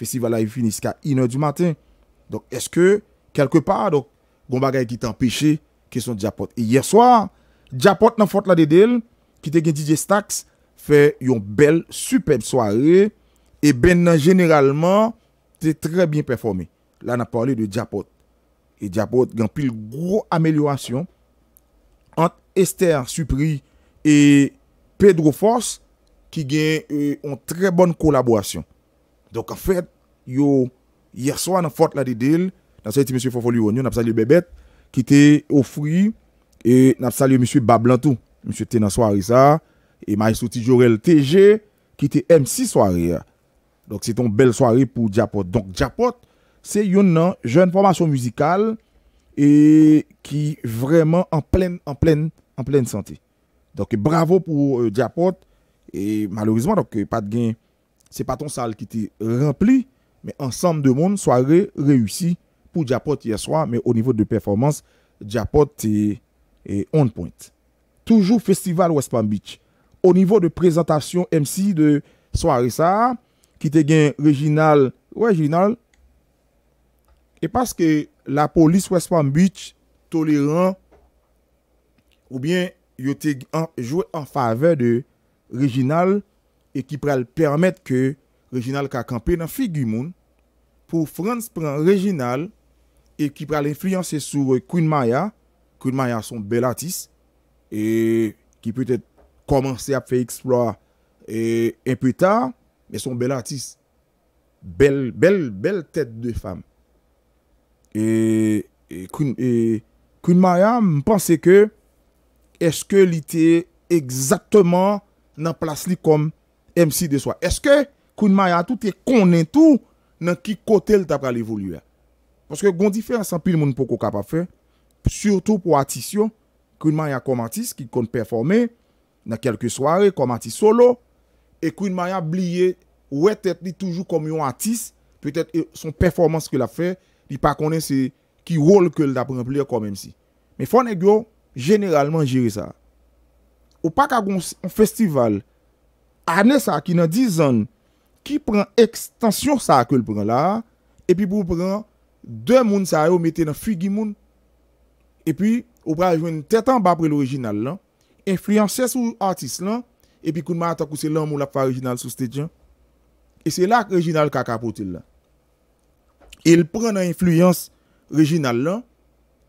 Fesival bon non, a yon finis ka ino di matin. Donk eske, kelke pa, donk, gomba gaye ki tan peche, kesyon Djapot. E yerswa, Djapot nan fote la dedel, ki te gen DJ Stax, fe yon bel, supeb soare, e ben nan generalman, te tre bien performe. La nan pale de Djapot. E Djapot gen pil gro amelywasyon, ant Ester Supri, e Pedro Force, ki gen euh, yon tre bonn kolabwasyon. Donc en fait, yo, hier soir, dans Fort Lauderdale, dans ce monsieur Fofolio, nous avons salué Bébête, qui était au fruit, et nous avons salué monsieur Bablantou. Monsieur était soirée ça, et souti Tijorel TG, qui était MC soirée. Donc c'est une belle soirée pour Japot. Donc Japot, c'est une jeune formation musicale et qui vraiment en pleine, en pleine, en pleine santé. Donc bravo pour euh, Et malheureusement, donc, pas de gain c'est pas ton salle qui était remplie, mais ensemble de monde soirée réussie pour Diapot hier soir, mais au niveau de performance, Diapot est, on point. Toujours Festival West Palm Beach. Au niveau de présentation MC de soirée ça, qui était gain Réginal, original et parce que la police West Palm Beach tolérant ou bien yo te joué en faveur de Réginal E ki pral permèt ke Reginald ka kampe nan figi moun pou Frans pran Reginald e ki pral enflyanse sou Queen Maya. Queen Maya son bel atis e ki pwetè komanse ap fè eksplo e pwetè e son bel atis bel, bel, bel tèt de fam e Queen Maya mpense ke eske li te eksatman nan plas li kom MC de swa. Eske, Queen Maria tout e konen tou, nan ki kote l tapra l evoluè. Paske gondi fè, sanpil moun pou koka pa fè, surtout pou atisyon, Queen Maria komatis, ki kon performè, nan kelke sware, komatis solo, e Queen Maria blyè, ou etet li toujou komyon atis, petè e son performans ki la fè, li pa konen se, ki rol ke l tapre mplè kom MC. Me fòne gyo, generalman jiri sa. Ou pa kakon festival, Ane sa ki nan dizan ki pran ekstansyon sa akil pran la e pi pou pran dè moun sa yo metè nan figi moun e pi ou pran joun tetan ba pre lò rejinal la enfluyansè sou artis la e pi koun mwa takou se lan moun la fè rejinal sou stè djan e se lak rejinal kakapote la e l pran nan enfluyans rejinal la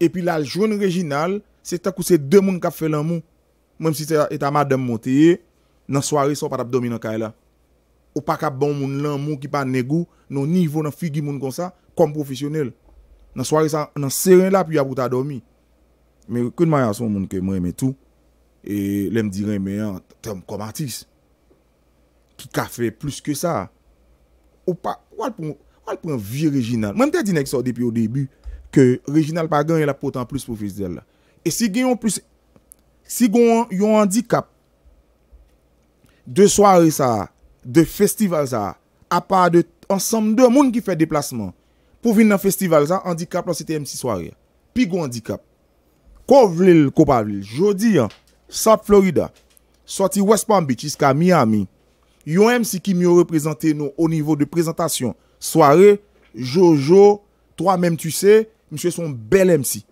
e pi la joun rejinal se takou se dè moun kap fè lan moun mwem si ta madèm mwoteye nan soare son patap domi nan kay la. Ou pa kap bon moun lan, moun ki pa negou, nan nivou nan figi moun kon sa, kom profesyonel. Nan soare sa, nan seren la, pi yabouta domi. Men, kwen maya son moun ke mwen eme tou, e lem di reme an, tem komatis. Ki ka fe plus ke sa. Ou pa, wal pou, wal pou an vi rejinal. Mwen te di nek so depi ou debi, ke rejinal pa gen, yon e la potan plus profesyonel la. E si gen yon plus, si gen yon handi kap, de soirées ça, de festival ça, à part de ensemble de monde qui fait déplacement pour venir dans festival ça, handicap c'était MC soirée. Puis handicap. Qu'on veut qu'on pas hein, South Florida, sorti West Palm Beach jusqu'à Miami. Yon MC qui m'y représenté nous au niveau de présentation, soirée, Jojo, toi même tu sais, monsieur son bel MC.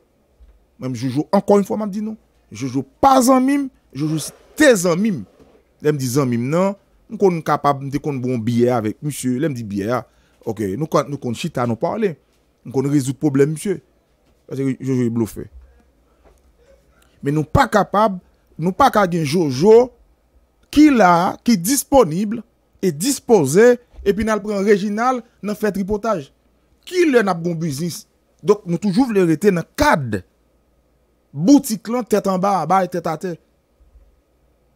Même Jojo encore une fois m'a dit non. Jojo pas en mime, Jojo tes en mime. Lèm di zanmim nan, bon nou kon nou kapab, nou de kon nou bon biye avèk, msye, lèm di biye avèk, ok, nou kon chita nou parle, nou kon nou rezout problem, msye. Pase yojou li blofè. Men nou pa kapab, nou pa kagen yojou, ki la, ki disponible, e dispose, epi nan pran regional, nan fè tripotaj. Ki lè nan bon biznis. Dok nou toujou vle rete nan kad, boutik lan tèt an ba, ba et tèt atè.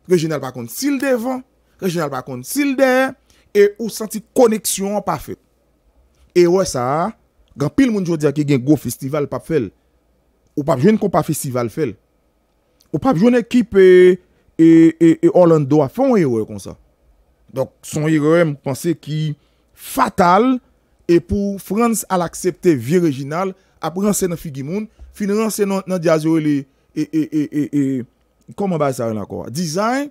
Regyonal pa kon sil devan, Regyonal pa kon sil den, E ou santi koneksyon pa fe. E we sa, Gan pil moun jodi a ki gen go festival pa fel, Ou pap jwen kon pa festival fel, Ou pap jwen ekip e Orlando a fon e we kon sa. Donk son e we mpense ki fatal, E pou Frans al aksepte vie regyonal, Apre rense nan figi moun, Fin rense nan di azole e e e e e e, Koman ba sa ren akora? Dizay,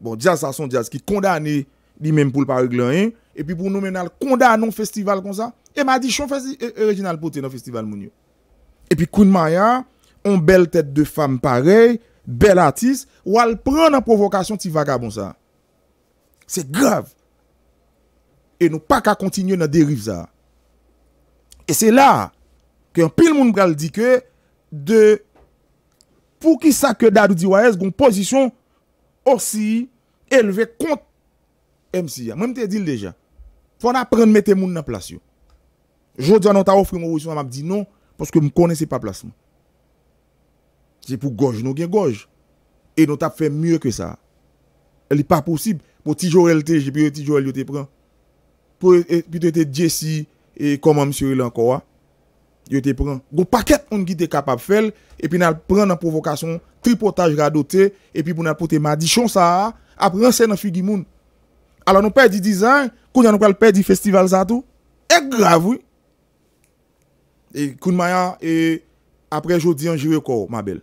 bon, jazz a son jazz ki kondane li men pou l'pari glayen epi pou nou men al kondane an festival kon sa, e ma di chan euh, euh, festival original pote nan festival moun yo. Epi koun maya, an bel tèt de fam parey, bel artist, wal pran nan provokasyon ti vaka bon sa. Se grav. E nou pa ka kontinyo nan derif sa. E se la ki an pil moun pral dike de Fou ki sa ke dadou diwa es goun pozisyon osi elve kont MCA. Mwen te dil deja. Fon apren mwen te moun nan plasyon. Jodjan an ta ofre moun vwisyon an ap di non. Pwoske bon, m konese pa plasyon. Se pou goj nou gen goj. E non ta fe mwye ke sa. El e pa posib. Po ti jo el te, jepi ti jo el yo te pren. Po ti te Jesse e koman msio el an kowa. yo te qui Gon capables on ki te Et fel, epi nan pran nan provokasyon, tripotaj radote, epi pou nan pote madichon sa, ap ransen nan figi moun. Alors nous perdons 10 ans, quand nous perdons le festival ça tout. C'est grave oui. Et Kounmaya et après jeudi en encore ma belle.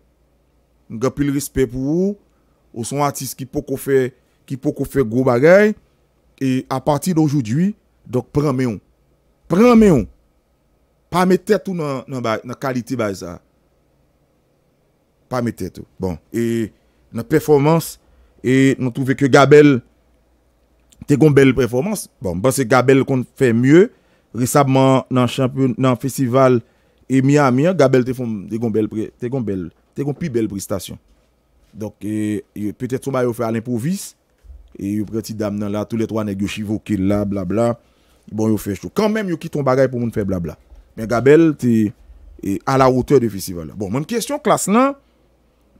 Nous plus le respect pour vous. êtes sont artistes qui peut faire qui peut gros bagaille et à partir d'aujourd'hui donc prenez-moi. Prenez-moi. Pas mettre tout dans la qualité de ça. Pas mettre tout. Bon. Et dans la performance, et nous trouvons que Gabel a une belle performance. Bon, parce que Gabel qu'on fait mieux. Récemment, dans le festival et Miami, hein, Gabel a fait une belle, belle, plus belle prestation. Donc, peut-être qu'on va faire à l'improviste. Et il prend dame là, tous les trois nègres chivo qui là, blabla. Bon, il fait chou. Quand même, il quitte ton bagage pour nous faire blabla. Mwen gabel te a la ote de festival. Bon, mwen kestyon klas nan,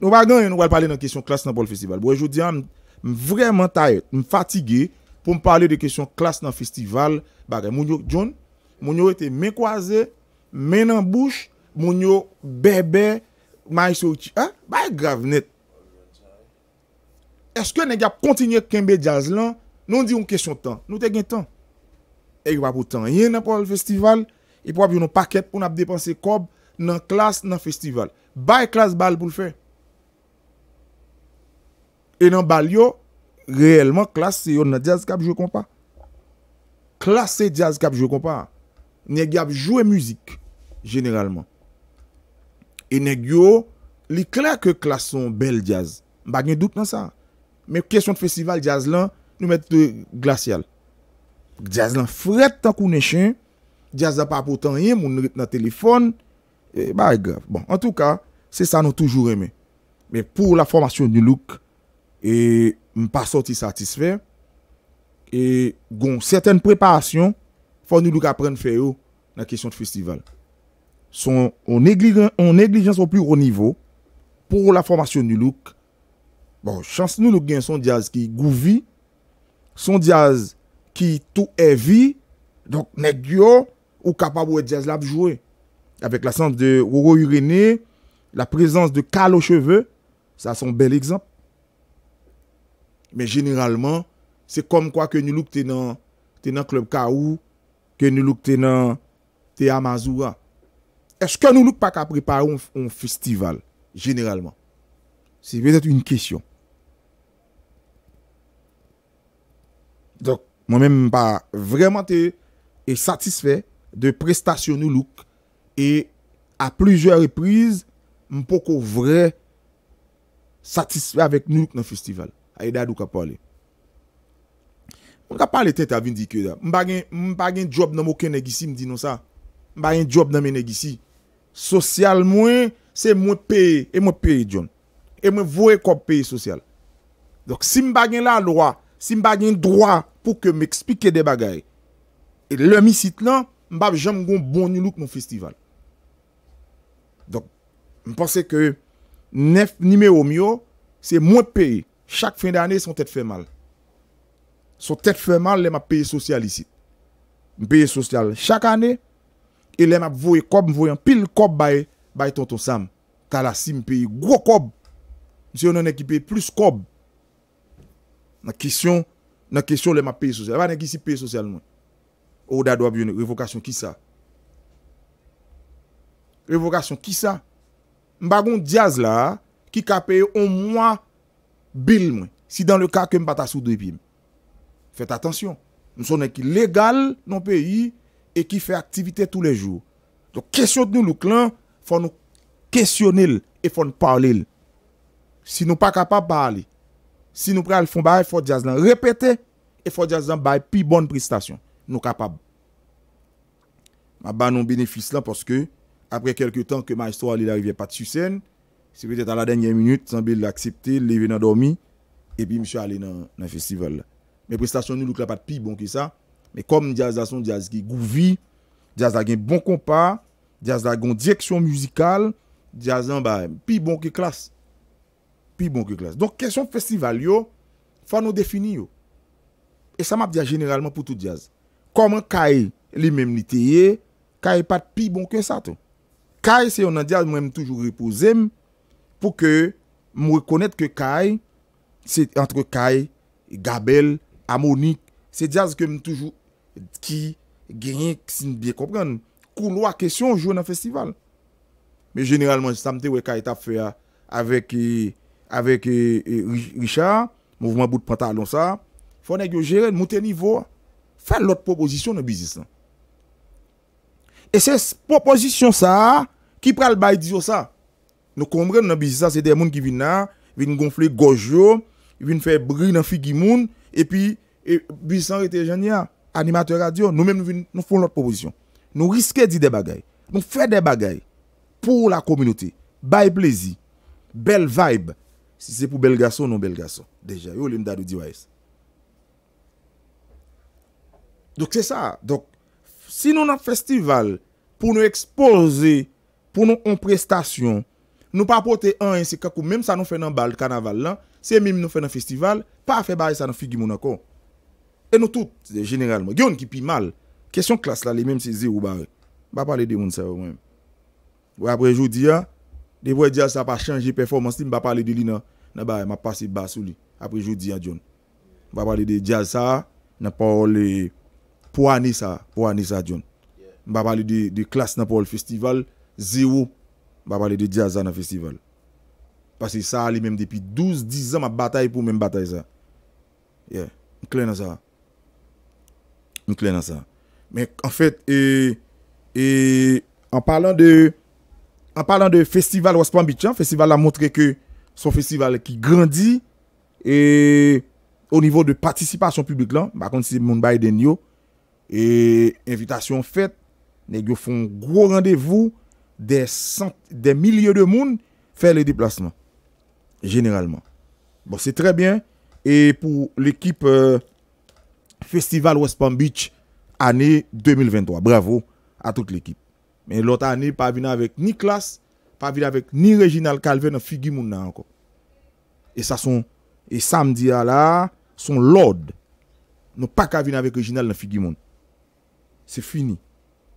nou bagan yon nou wèl pale nan kestyon klas nan pol festival. Bo, e joudi an, mwen vremen tayet, mwen fatige, pou mwen pale de kestyon klas nan festival. Bagan, mwen yo joun, mwen yo te mè kwa zè, mè nan bouch, mwen yo bè bè, mwen yo chouchi, hè? Ba e grav net? Eske nega kontinyè kèmbe jazz lan? Non di yon kestyon tan? Nou te gen tan? E yon wèl pou tan yè nan pol festival? E pou ap yo nan paket pou nan ap depanse kob nan klas nan festival. Bay klas bal pou l fe. E nan bal yo, reelman klas se yo nan jazz kab jowe kompa. Klas se jazz kab jowe kompa. Nèk yo ap jowe mouzik, jeneralman. E nèk yo, li klas son bel jazz. Bak nè dout nan sa. Mèk kèsyon festival jazz lan, nou mèt glasyal. Jazz lan fred tankou nèchèn, Diaz ap apotan yi, moun nan telefon, e ba e grav. Bon, an tou ka, se sa nou toujou reme. Men pou la formasyon nou luk, e mpa soti satisfer, e goun seten preparasyon, foun nou luk apren feyo, nan kisyon festival. Son, on neglijan son pli ouro nivou, pou la formasyon nou luk, bon, chans nou luk gen son diaz ki gouvi, son diaz ki tou evi, donk negyo, ou capable de jouer. Avec la sens de Roro Uréné, la présence de Cal aux cheveux, ça un bel exemple. Mais généralement, c'est comme quoi que nous nous t'es dans le club K.O. que nous nous t'es dans Est-ce que nous look pas qu'à préparer un, festival généralement C'est peut-être une question. Donc, moi-même, pas vraiment satisfait de prestasyon nou luk, e a plujer repriz, mpoko vre, satiswe avèk nou luk nan festival. A yedadou kap wale. Mpoko wale tèt avindike da. Mbagyen job nan mwokè negisi mdi nou sa. Mbagyen job nan mwen negisi. Sosyal mwen, se mwen peye, e mwen peye djon. E mwen vwe kompeye sosyal. Dok si mbagyen la lwa, si mbagyen lwa pou ke mwekspike de bagay. E lomisit lan, Mbap jom goun bon nilouk nou festival. Donk, mponse ke, ni me omyo, se mwen peye, chak fin da ane, son tet fe mal. Son tet fe mal, le ma peye sosyal isi. Mpeye sosyal chak ane, e le ma vowe kob, mvowe an pil kob baye, baye tonton Sam. Talasi mpeye, gwo kob. Mse yon ane ki peye plus kob. Na kisyon, na kisyon le ma peye sosyal. La ba ane ki si peye sosyal mwen. Ou da dwa byouni, revokasyon ki sa? Revokasyon ki sa? M bagon jaz la, ki ka peye o mwa bil mwen. Si dan le ka ke m pata sou dwe bil. Fet atensyon. M sonen ki legal nan peyi, e ki fe aktivite tou le jou. Do kesyon nou luk lan, fwa nou kesyonil, e fwa nou paalil. Si nou pa kapap paalil, si nou pre al fwa baye, fwa jaz lan repete, e fwa jaz lan baye pi bon prestasyon. Nou kapab. Ma ba nou benefis lan porske apre kelke tan ke ma histo alè la revè pati susen, sepe te ta la denye minute sanbe lè akseptè, lè vè nan dormi e pi msè alè nan festival. Me prestasyon nou nou krapat pi bon ki sa me kom jazz a son jazz ki gouvi jazz la gen bon kompa jazz la gen dijeksyon musikal jazz lan ba pi bon ki klas. Pi bon ki klas. Donk kesyon festival yo fa nou defini yo. E sa map diya generalman pou tout jazz. koman kay li menm li teye, kay pat pi bon ke sa to. Kay se yon an diyaz mwen m toujou repouze m, pou ke m rekonet ke kay, se entre kay, gabel, amonik, se diyaz ke m toujou ki genye sin biye kompren, kou lwa kesyon jou nan festival. Men generalman si samte wey kay ta fe avek e, e, Richard, mouvment bout pantalon sa, fwonek yo jeren mouten nivou a, fè lòt proposisyon nan bizisan. E se proposisyon sa, ki pral bay diyo sa, nou kombre nan bizisan, se de moun ki vin nan, vin gonfle gojo, vin fè brin nan figi moun, e pi bizisan rete janyan, animatè radio, nou mèm nou fè lòt proposisyon. Nou riske di de bagay, nou fè de bagay, pou la kominote, bay plezi, bel vibe, si se pou bel gaso, nou bel gaso, deja, yo lèm dadou diwa es. Donc c'est ça. Donc si nous avons un festival pour nous exposer, pour nous en prestation, nous pas porter un ainsi que même ça nous fait dans bal carnaval là, c'est même nous fait dans festival, pas faire bal ça dans figure mon encore. Et nous tous généralement, il qui piment mal. Question classe là les mêmes c'est zéro barre. Pas parler de monde ça même. Ou après je dis hein, des fois dire ah, ça pas changer performance, ne pas parler de lui ne N'a pas m'a passé bas sous lui. Après je dis à ah, John. On va parler de jazz ça, n'a pas les pour année ça, pour année ça, John. Je vais parler de, de classe dans le festival, zéro. Je vais parler de jazz dans le festival. Parce que ça, lui même depuis 12-10 ans, ma bataille pour même bataille ça. Yeah. Je dans ça. Je dans ça. Mais en fait, et, et, en parlant de en parlant de festival West hein, festival a montré que son festival qui grandit et au niveau de participation publique là, par contre c'est Moun Biden yo, et invitation faite, nous font gros rendez-vous des, des milliers de monde faire les déplacements, généralement. Bon, c'est très bien. Et pour l'équipe Festival West Palm Beach, année 2023, bravo à toute l'équipe. Mais l'autre année, pas venir avec ni classe, pas venir avec ni Reginald Calvin, en figi encore. Et ça sont et samedi à là, son Lord. pas venir avec Reginald, dans figi Se fini.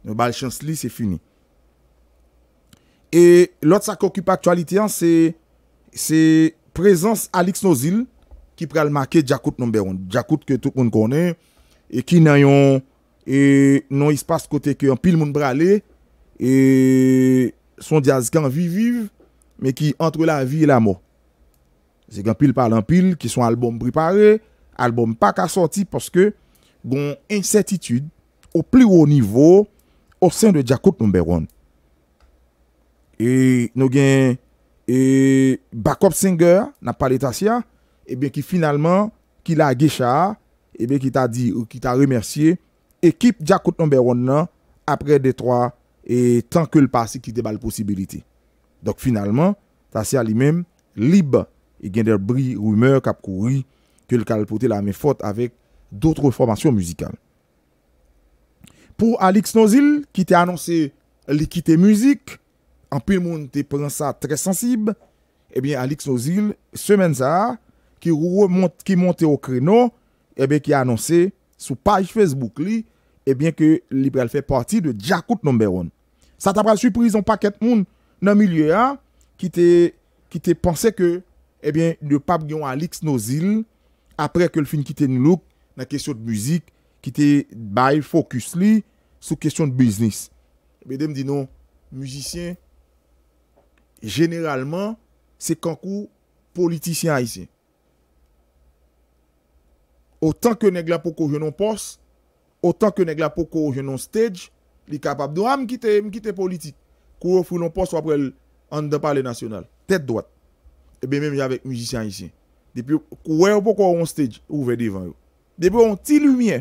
Ne bal chans li, se fini. E lot sa kokip aktualityan, se prezans Alix Nozil, ki pral make Djakout Noberon. Djakout ke tout moun konen, e ki nan yon, e nan yis pas kote ke an pil moun brale, e son diazgan viviv, me ki entre la vi e la mo. Se gen pil palan pil, ki son albom pripare, albom pa ka soti, poske gon insetitude, Ou pli wou nivou Ou sen de Jakout No. 1 E nou gen Bakop Singer Na pale Tasia Ebe ki finalman Ki la gecha Ebe ki ta di ou ki ta remersye Ekip Jakout No. 1 nan Apre Détroit E tan ke l pasi ki te bal posibilite Dok finalman Tasia li men Lib E gen der bri rumeur Kap kouri Kel kalpote la me fote Avek Doutre formasyon musikal pour Alex Nozil, qui t'a annoncé l'équité musique, en plus le monde te prend ça très sensible, eh bien Alex Nozil, semaine ça, qui remonte, qui monte au créneau, eh bien qui a annoncé sur page Facebook li, eh bien que Libral fait partie de Jakout Number 1. Ça t'a pas surprise on paquet monde dans le milieu hein, qui t'a, qui que eh bien de pape alix Alex Nozil après que le film quitte New Look la question de musique qui était le focus sou kesyon de biznis. Ebe dem di nou, mousisyen, generalman, se kankou, politisyen a yisi. Otan ke neg la poko yo non pos, otan ke neg la poko yo non stage, li kapab. Do a mkite, mkite politik. Kou yo founon pos wapre, an de parle nasyonal. Tet dwat. Ebe men mwen avèk mousisyen a yisi. Depi, kou wè yo poko yo non stage, ou vè devan yo. Depi, yon ti lumiè,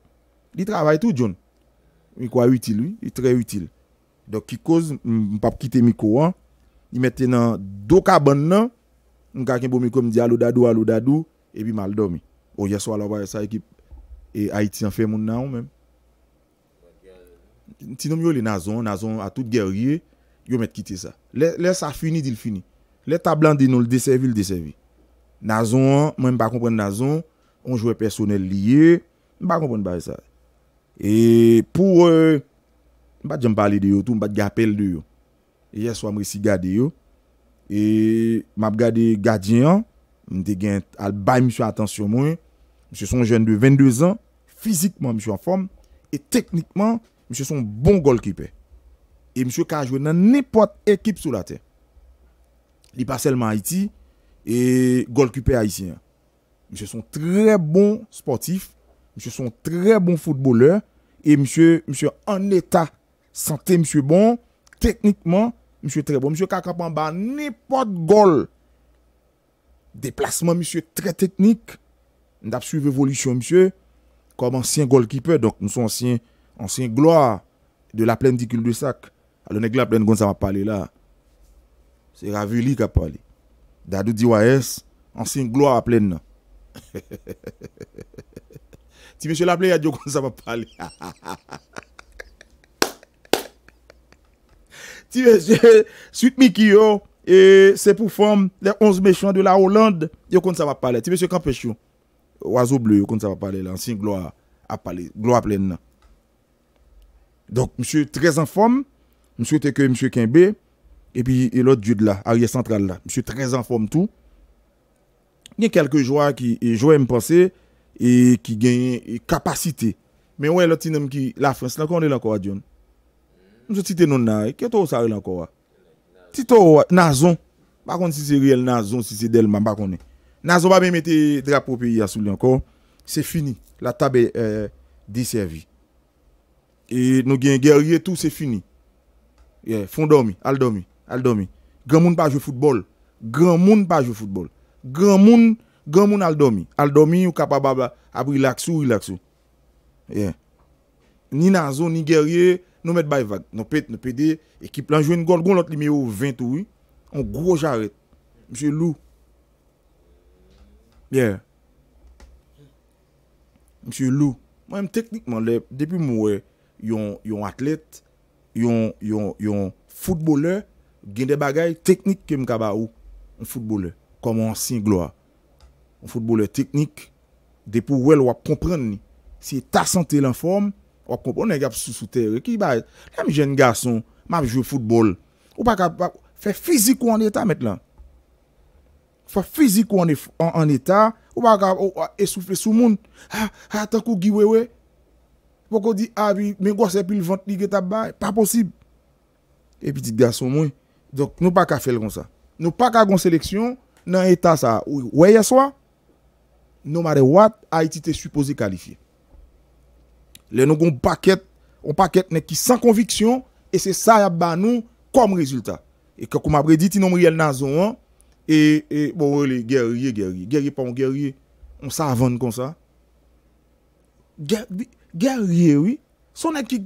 Li travay tou, John. Mi kwa util, oui. Li tre util. Dok ki koz, m pap kite mi kwa. Li mette nan do ka ban nan. M kakem pou mi kom di alo dadu, alo dadu. Ebi mal do mi. O yeso alo baye sa ekip. E Haiti an fe moun nan ou men. Ti nom yo li nazon. Nazon a tout gerye. Yo mette kite sa. Le sa fini, di l'fini. Le tablan di nou l'deservi, l'deservi. Nazon, mwen m pa kompren nazon. On jwe personel liye. M pa kompren baye sa e. E pou, e, mbat jem pale de yo tou, mbat ge apel de yo. E jeswa mre si gade yo. E mbap gade gadi an, mte gen al bay mswe atensyon mwen. Mse son jen de 22 an, fizikman mswe an form. E teknikman, mse son bon gol kipe. E mse ka jwen nan nepoat ekip sou la te. Li pa selman ha iti, e gol kipe ha iti an. Mse son tre bon sportif, mse son tre bon fotboleur. E msye, msye, an eta, sante msye bon, teknikman, msye tre bon. Msye Kakapamba, nipot gol. Deplasman msye, tre teknik. Ndap suv evolisyon msye, kom ansyen gol kipe. Donk nou sou ansyen, ansyen gloa de la plen dikul de sak. Alonek la plen goun sa wap pale la. Se ravili kap pale. Dadou diwa es, ansyen gloa a plen nan. Hehehehe. Si monsieur l'appelait, il a dit qu'on ça va parler. Si monsieur, suite Mikio, c'est pour forme les 11 méchants de la Hollande, il yo qu'on ça va parler. Si monsieur Campechou, oiseau bleu, il yo qu'on ça va parler là, gloire à parler, gloire pleine. Donc monsieur très en forme, monsieur était que monsieur Kembe et puis l'autre dude là, arrière central là, monsieur très en forme tout. Il y a quelques joueurs qui jouent me penser E ki genye e kapasite. Men wè lò ti nèm ki la Frans, lakon de lankoa dyon? Mse ti te non nare, ke to sa re lankoa? Ti to wè, nazon. Bakon si se riel nazon, si se delman, bakon. Nazon ba be mette drapo pe yasoul lankoa. Se fini, la tabe e, diservi. E nou genye gerye tou, se fini. Fon domi, al domi, al domi. Gran moun pa jo futbol. Gran moun pa jo futbol. Gran moun... Gan moun al domi, al domi ou kapababa Ab rilaksou, rilaksou Ni nanzon, ni gerye Nou met bay vag, nou pet, nou pedi Ekip lan jwen gond, gond lot limeyo 28, an gro jaret Monsie Lou Bien Monsie Lou Mwen m teknikman le, depi mwe Yon atlet Yon, yon, yon Futbole, gen de bagay Teknik ke m kaba ou, yon futbole Koman sin gloa Ou foutebol e teknik. De pou wèl wap kompren ni. Si e ta sante l'informe, wap kompren. On e gap sou souter. Ki ba? La mi jen gason, ma mi jwou foutebol. Ou pa ka? Fè fizik ou an eta met lan? Fè fizik ou an eta. Ou pa ka? Ou a esoufle sou moun? Ha! Ha! Tankou giwewe? Poko di, a vi, men gwa se pil vant li geta ba? Pa posib. E pi di gason mwen. Dok nou pa ka fèl kon sa. Nou pa ka kon seleksyon. Nan eta sa. Ou weye ah, ah, swa? no matter what, Haïti était supposé qualifier. Les nous un paquet, un paquet qui sans conviction, et c'est ça qui a nous comme résultat. Et que, comme m'a dit, un Riel Nazon, hein, et, et bon, les guerriers, guerriers, guerriers, pas un guerrier, on s'avance comme ça. Guerrier, oui. Son qui,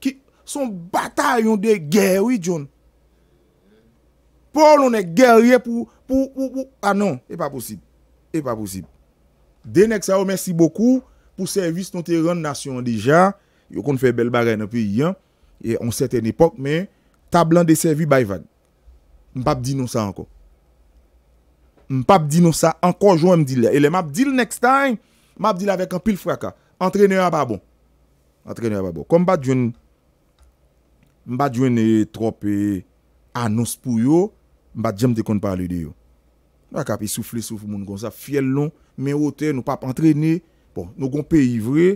qui, son bataillon de guerrier oui, John. Paul, on est guerrier pour, pour, pour. Ah non, c'est pas possible. C'est pas possible. Dè nèk sa ou, mèsi bòkou pou servis nou tè rèn nasyon dija, yo kon fè bel bare nan pi yon, e on sè tè n'epok mè, tablan de servi bè yon Mbap di nou sa ankon Mbap di nou sa ankon joun mdi lè, e lè mbap di lè next time, mbap di lè avèk an pil fraka Antrenè a babon Antrenè a babon, kon mbap djoun Mbap djoun e trop anons pou yo Mbap djem te kon palè di yo Mbap kapi soufle, soufle moun kon sa fèl non men wote nou pap antrene, bon, nou gon pe yivre,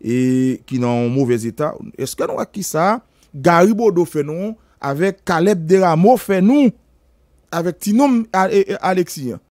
e ki nan mouvez etan. Eske nou akisa, Garibodo fenon, avek Kaleb Deramo fenon, avek ti nom Alexia.